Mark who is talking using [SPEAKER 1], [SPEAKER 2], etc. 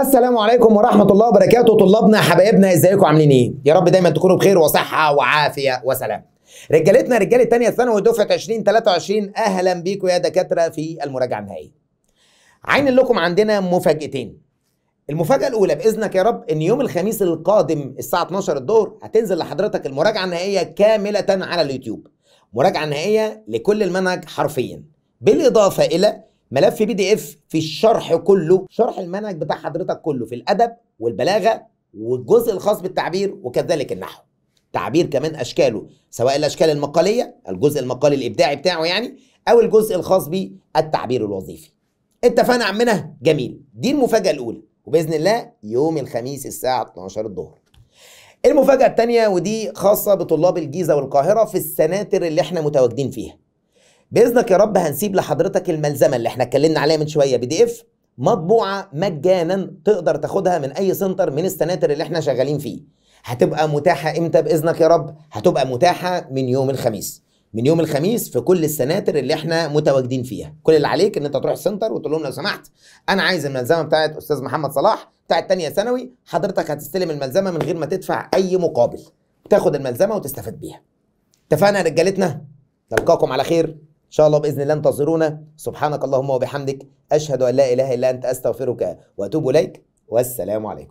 [SPEAKER 1] السلام عليكم ورحمة الله وبركاته طلابنا حبايبنا ازيكم عاملين ايه؟ يا رب دايما تكونوا بخير وصحة وعافية وسلام. رجالتنا رجالة تانية ثانوي دفعة 2023 اهلا بيكم يا دكاترة في المراجعة النهائية. عين لكم عندنا مفاجأتين. المفاجأة الأولى بإذنك يا رب إن يوم الخميس القادم الساعة 12 الظهر هتنزل لحضرتك المراجعة النهائية كاملة على اليوتيوب. مراجعة نهائية لكل المنهج حرفيا. بالإضافة إلى ملف بي دي اف في الشرح كله شرح المنهج بتاع حضرتك كله في الادب والبلاغه والجزء الخاص بالتعبير وكذلك النحو تعبير كمان اشكاله سواء الاشكال المقاليه الجزء المقالي الابداعي بتاعه يعني او الجزء الخاص بالتعبير الوظيفي اتفقنا عمنا جميل دي المفاجاه الاولى وباذن الله يوم الخميس الساعه 12 الظهر المفاجاه الثانيه ودي خاصه بطلاب الجيزه والقاهره في السناتر اللي احنا متواجدين فيها باذنك يا رب هنسيب لحضرتك الملزمه اللي احنا اتكلمنا عليها من شويه بي دي اف مطبوعه مجانا تقدر تاخدها من اي سنتر من السناتر اللي احنا شغالين فيه هتبقى متاحه امتى باذنك يا رب هتبقى متاحه من يوم الخميس من يوم الخميس في كل السناتر اللي احنا متواجدين فيها كل اللي عليك ان انت تروح السنتر وتقول لهم لو سمحت انا عايز الملزمه بتاعت استاذ محمد صلاح بتاعت تانية ثانوي حضرتك هتستلم الملزمه من غير ما تدفع اي مقابل تاخد الملزمه وتستفاد بيها اتفقنا رجالتنا نلقاكم على خير شاء الله باذن الله انتظرونا سبحانك اللهم وبحمدك اشهد ان لا اله الا انت استغفرك واتوب اليك والسلام عليكم